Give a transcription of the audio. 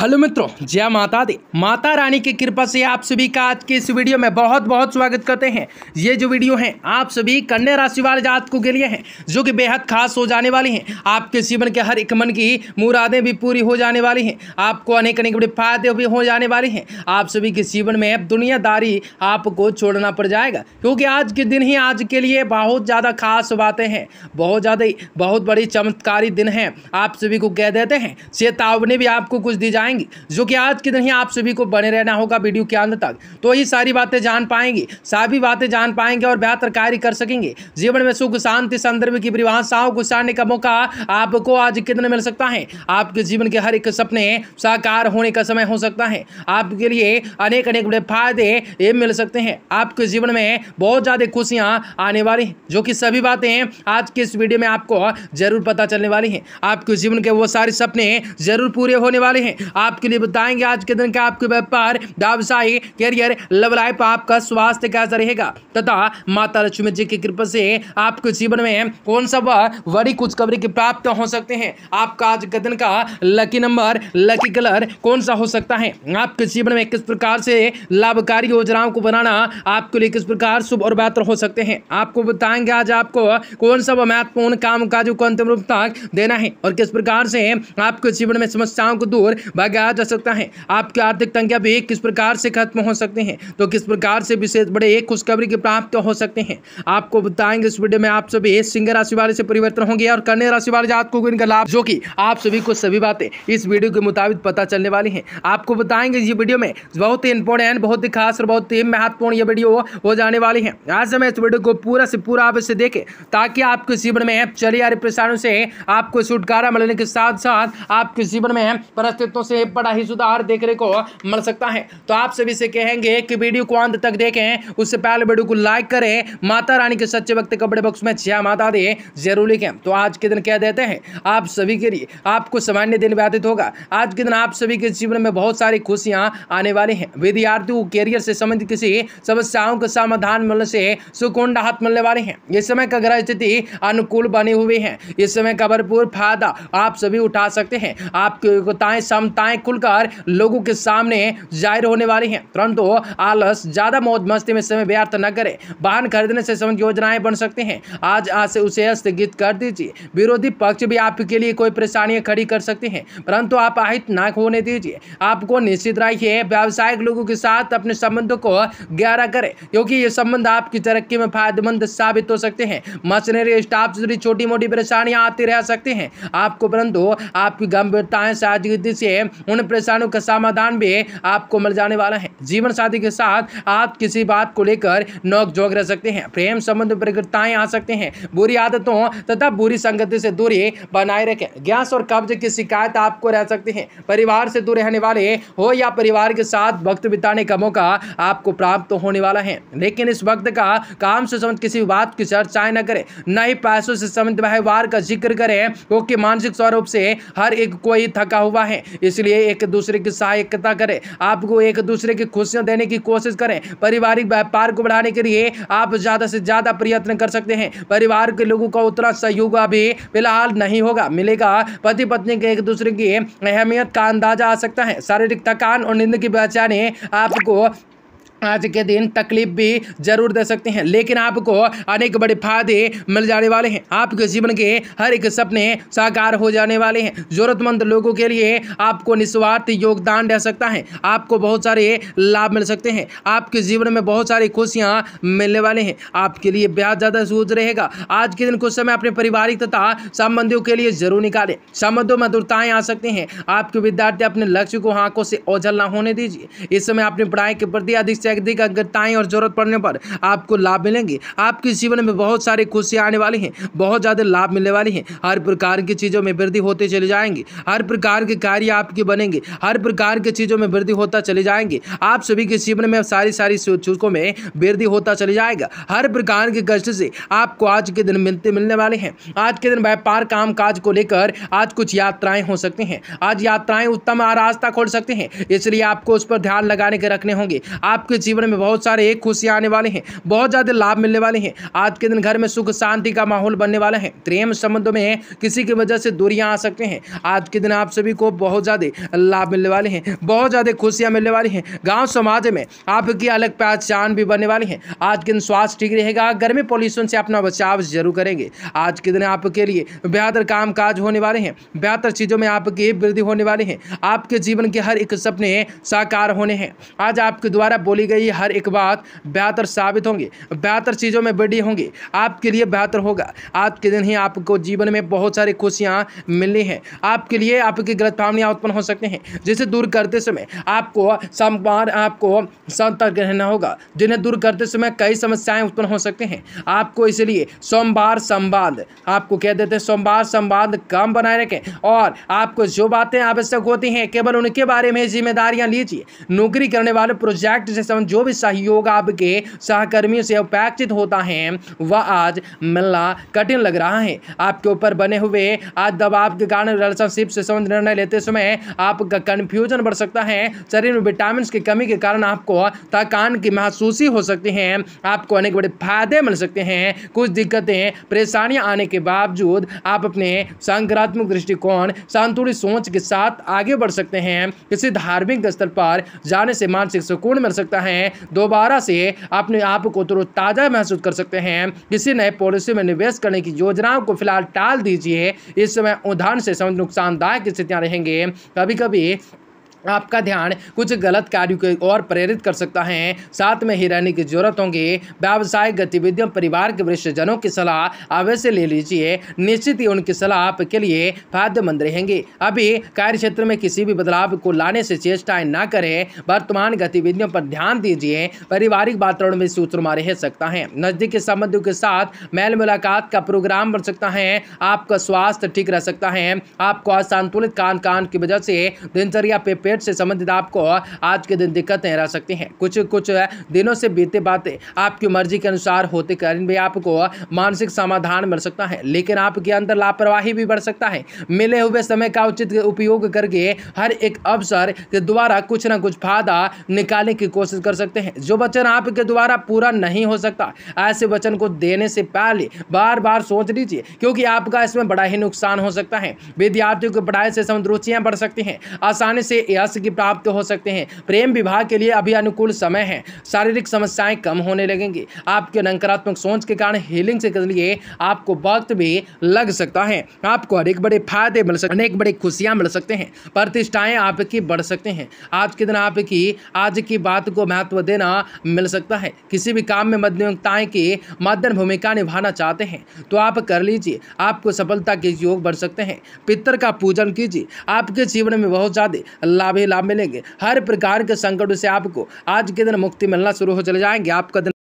hello मित्रों जय माता दी माता रानी की कृपा से आप सभी का आज के इस वीडियो में बहुत बहुत स्वागत करते हैं ये जो वीडियो है आप सभी कन्या राशि वाले जातकों के लिए हैं जो कि बेहद खास हो जाने वाली हैं आपके जीवन के हर एक मन की मुरादें भी पूरी हो जाने वाली हैं आपको अनेक अनेक बड़े फायदे भी हो जाने वाले हैं आप सभी के जीवन में अब दुनियादारी आपको छोड़ना पड़ जाएगा क्योंकि आज के दिन ही आज के लिए बहुत ज़्यादा खास बातें हैं बहुत ज़्यादा बहुत बड़ी चमत्कारी दिन है आप सभी को कह देते हैं चेतावनी भी आपको कुछ दी जाएंगी जो कि आज के दिन ही आप सभी को बने रहना होगा वीडियो के अंत तक तो ये सारी बातें जान पाएंगे सभी बातें जान पाएंगे और बेहतर कार्य कर सकेंगे जीवन में सुख शांति संदर्भ की परिभाषाओं को सारने का मौका आपको आज के दिन मिल सकता है आपके जीवन के हर एक सपने साकार होने का समय हो सकता है आपके लिए अनेक अनेक बड़े फायदे ये मिल सकते हैं आपके जीवन में बहुत ज़्यादा खुशियाँ आने वाली हैं जो कि सभी बातें आज के इस वीडियो में आपको जरूर पता चलने वाली हैं आपके जीवन के वो सारे सपने जरूर पूरे होने वाले हैं आपके लिए बताएंगे आज के दिन का आपके व्यापार व्यावसायिक करियर लव लाइफ आपका स्वास्थ्य कैसा रहेगा तथा माता लक्ष्मी जी की कृपा से आपके जीवन में कौन सा वह बड़ी खुशखबरी की प्राप्त हो सकते हैं आपका आज के दिन का लकी नंबर लकी कलर कौन सा हो सकता है आपके जीवन में किस प्रकार से लाभकारी योजनाओं को बनाना आपके लिए किस प्रकार शुभ और बेहतर हो सकते हैं आपको बताएंगे आज आपको कौन सा वह महत्वपूर्ण काम काजों को अंतिम रूप तक देना है और किस प्रकार से आपके जीवन में समस्याओं को दूर लगाया जा सकता है आपकी आर्थिक तंगिया भी एक किस प्रकार से खत्म हो सकते हैं तो किस प्रकार से विशेष बड़े एक खुशखबरी के प्राप्त तो हो सकते हैं आपको बताएंगे इस वीडियो में आप सभी एक सिंह राशि वाले से परिवर्तन होंगे और कन्या राशि वाले जातकों को इनका लाभ जो कि आप सभी को सभी बातें इस वीडियो के मुताबिक पता चलने वाली हैं आपको बताएंगे ये वीडियो में बहुत ही इंपॉर्टेंट बहुत ही खास और बहुत ही महत्वपूर्ण ये वीडियो हो जाने वाली है आज हमें इस वीडियो को पूरा से पूरा आप इसे देखें ताकि आपके जीवन में चलिए परेशानियों से आपको छुटकारा मिलने के साथ साथ आपके जीवन में परिस्थितियों से से बड़ा ही सुधार देखने को मिल सकता है तो आप सभी से कहेंगे कि वीडियो को अंत तक देखें उससे पहले वीडियो को लाइक करें माता रानी के सच्चे वक्त कपड़े बॉक्स में छः माता दे जरूर लिखें तो आज के दिन कह देते हैं आप सभी के लिए आपको सामान्य दिन व्यतीत होगा आज के दिन आप सभी के जीवन में बहुत सारी खुशियाँ आने वाली हैं विद्यार्थियों कैरियर से संबंधित किसी समस्याओं का समाधान मिलने से सुकून राहत मिलने वाले हैं इस समय का ग्रह स्थिति अनुकूल बनी हुई है इस समय का भरपूर फायदा आप सभी उठा सकते हैं आपकी योग्यताएं समता चिंताएं खुलकर लोगों के सामने जाहिर होने वाली हैं परंतु आलस ज़्यादा मौज मस्ती में समय व्यर्थ न करें वाहन खरीदने से संबंधित योजनाएं बन सकती हैं आज आज से उसे स्थगित कर दीजिए विरोधी पक्ष भी आपके लिए कोई परेशानियां खड़ी कर सकते हैं परंतु आप आहित ना होने दीजिए आपको निश्चित रखिए व्यावसायिक लोगों के साथ अपने संबंधों को गहरा करें क्योंकि ये संबंध आपकी तरक्की में फायदेमंद साबित हो सकते हैं मशीनरी स्टाफ से जुड़ी छोटी मोटी परेशानियां आती रह सकती हैं आपको परंतु आपकी गंभीरताएं सादगी से उन परेशानियों का समाधान भी आपको मिल जाने वाला है जीवन साथी के साथ आप किसी बात को लेकर नोकझोंक रह सकते हैं प्रेम संबंध में आ सकते हैं बुरी आदतों तथा बुरी संगति से दूरी बनाए रखें गैस और कब्ज की शिकायत आपको रह सकते है परिवार से दूर रहने वाले हो या परिवार के साथ वक्त बिताने का मौका आपको प्राप्त होने वाला है लेकिन इस वक्त का काम से संबंधित किसी बात की चर्चाएं न करें न ही पैसों से संबंधित व्यवहार का जिक्र करें क्योंकि मानसिक स्वरूप से हर एक कोई थका हुआ है इसलिए इसलिए एक दूसरे की सहायकता करें आपको एक दूसरे की खुशियां देने की कोशिश करें पारिवारिक व्यापार को बढ़ाने के लिए आप ज़्यादा से ज़्यादा प्रयत्न कर सकते हैं परिवार के लोगों का उतना सहयोग अभी फिलहाल नहीं होगा मिलेगा पति पत्नी के एक दूसरे की अहमियत का अंदाजा आ सकता है शारीरिक थकान और नींद की पहचाने आपको आज के दिन तकलीफ भी जरूर दे सकते हैं लेकिन आपको अनेक बड़े फायदे मिल जाने वाले हैं आपके जीवन के हर एक सपने साकार हो जाने वाले हैं जरूरतमंद लोगों के लिए आपको निस्वार्थ योगदान दे सकता है आपको बहुत सारे लाभ मिल सकते हैं आपके जीवन में बहुत सारी खुशियाँ मिलने वाले हैं आपके लिए ब्याज ज़्यादा सूझ रहेगा आज के दिन कुछ समय अपने पारिवारिक तथा संबंधियों के लिए जरूर निकालें संबंधों में दुर्ताएँ आ सकती हैं आपके विद्यार्थी अपने लक्ष्य को आंखों से ओझल ना होने दीजिए इस समय अपनी पढ़ाई के प्रति अधिक से व्यक्ति का गत्ताएँ और ज़रूरत पड़ने पर आपको लाभ मिलेंगे आपके जीवन में बहुत सारी खुशियाँ आने वाली हैं बहुत ज़्यादा लाभ मिलने वाली हैं हर प्रकार की चीज़ों में वृद्धि होते चले जाएंगे हर प्रकार के कार्य आपके बनेंगे हर प्रकार की चीज़ों में वृद्धि होता चले जाएंगे आप सभी के जीवन में सारी सारी चीज़ों में वृद्धि होता चले जाएगा हर प्रकार के कष्ट से आपको आज के दिन मिलते मिलने वाले हैं आज के दिन व्यापार काम काज को लेकर आज कुछ यात्राएं हो सकती हैं आज यात्राएं उत्तम रास्ता खोल सकते हैं इसलिए आपको उस पर ध्यान लगाने के रखने होंगे आपके जीवन में बहुत सारे एक खुशियाँ आने वाले हैं बहुत ज़्यादा लाभ मिलने वाले हैं आज के दिन घर में सुख शांति का माहौल बनने वाला है प्रेम संबंधों में किसी की वजह से दूरियाँ आ सकते हैं आज के दिन आप सभी को बहुत ज़्यादा लाभ मिलने वाले हैं बहुत ज़्यादा खुशियाँ मिलने वाली हैं गाँव समाज में आपकी अलग पहचान भी बनने वाली है आज के दिन स्वास्थ्य ठीक रहेगा गर्मी पॉल्यूशन से अपना बचाव जरूर करेंगे आज के दिन आपके लिए बेहतर काम काज होने वाले हैं बेहतर चीज़ों में आपकी वृद्धि होने वाली है आपके जीवन के हर एक सपने साकार होने हैं आज आपके द्वारा बोली बोली गई हर एक बात बेहतर साबित होंगी बेहतर चीज़ों में बड़ी होंगी आपके लिए बेहतर होगा आज के दिन ही आपको जीवन में बहुत सारी खुशियाँ मिलनी हैं आपके लिए आपकी गलत गलतफहमियाँ उत्पन्न हो सकते हैं जिसे दूर करते समय आपको सम्मान आपको सतर्क रहना होगा जिन्हें दूर करते समय कई समस्याएं उत्पन्न हो सकते हैं आपको इसलिए सोमवार संवाद आपको कह देते हैं सोमवार संवाद कम बनाए रखें और आपको जो बातें आवश्यक होती हैं केवल उनके बारे में जिम्मेदारियां लीजिए नौकरी करने वाले प्रोजेक्ट से समझ जो भी सहयोग आपके सहकर्मियों से अपेक्षित होता है वह आज मिलना कठिन लग रहा है आपके ऊपर बने हुए आज दबाव के कारण रिलेशनशिप से संबंध निर्णय लेते समय आपका कन्फ्यूजन बढ़ सकता है शरीर में विटामिन की कमी के कारण आपको थकान की महसूसी हो सकती है आपको अनेक बड़े फायदे मिल सकते हैं कुछ दिक्कतें परेशानियां आने के बावजूद आप अपने संक्रात्मक दृष्टिकोण संतुलित सोच के साथ आगे बढ़ सकते हैं किसी धार्मिक स्तर पर जाने से मानसिक सुकून मिल सकता है हैं दोबारा से अपने आप को तरोताज़ा महसूस कर सकते हैं किसी नए पॉलिसी में निवेश करने की योजनाओं को फिलहाल टाल दीजिए इस समय उदाहरण से समझ नुकसानदायक स्थितियाँ रहेंगे कभी कभी आपका ध्यान कुछ गलत कार्यों की ओर प्रेरित कर सकता है साथ में ही रहने की जरूरत होंगी व्यावसायिक गतिविधियों परिवार के वरिष्ठजनों की सलाह अवश्य ले लीजिए निश्चित ही उनकी सलाह आपके लिए फायदेमंद रहेंगे अभी कार्य क्षेत्र में किसी भी बदलाव को लाने से चेष्टाएं ना करें वर्तमान गतिविधियों पर ध्यान दीजिए पारिवारिक वातावरण में मारे रह सकता है नजदीकी संबंधियों के साथ मेल मुलाकात का प्रोग्राम बन सकता है आपका स्वास्थ्य ठीक रह सकता है आपको असंतुलित कान कान की वजह से दिनचर्या पे पेट से संबंधित आपको आज के दिन दिक्कतें रह सकती हैं कुछ कुछ दिनों से बीते बातें आपकी मर्जी के अनुसार होते कारण भी आपको मानसिक समाधान मिल सकता है लेकिन आपके अंदर लापरवाही भी बढ़ सकता है मिले हुए समय का उचित उपयोग करके हर एक अवसर के द्वारा कुछ ना कुछ फायदा निकालने की कोशिश कर सकते हैं जो वचन आपके द्वारा पूरा नहीं हो सकता ऐसे वचन को देने से पहले बार बार सोच लीजिए क्योंकि आपका इसमें बड़ा ही नुकसान हो सकता है विद्यार्थियों की पढ़ाई से संबंध रुचियाँ बढ़ सकती हैं आसानी से यह यश की प्राप्त हो सकते हैं प्रेम विवाह के लिए अभी अनुकूल समय है शारीरिक समस्याएं कम होने लगेंगी आपके नकारात्मक सोच के कारण हीलिंग से लिए आपको वक्त भी लग सकता है आपको अनेक बड़े फायदे मिल सकते अनेक बड़ी खुशियाँ मिल सकते हैं प्रतिष्ठाएँ आपकी बढ़ सकते हैं आज के दिन आपकी आज की बात को महत्व देना मिल सकता है किसी भी काम में मध्यमताएँ की माध्यम भूमिका निभाना चाहते हैं तो आप कर लीजिए आपको सफलता के योग बढ़ सकते हैं पितर का पूजन कीजिए आपके जीवन में बहुत ज़्यादा लाभ ही लाभ मिलेंगे हर प्रकार के संकट से आपको आज के दिन मुक्ति मिलना शुरू हो चले जाएंगे आपका दिन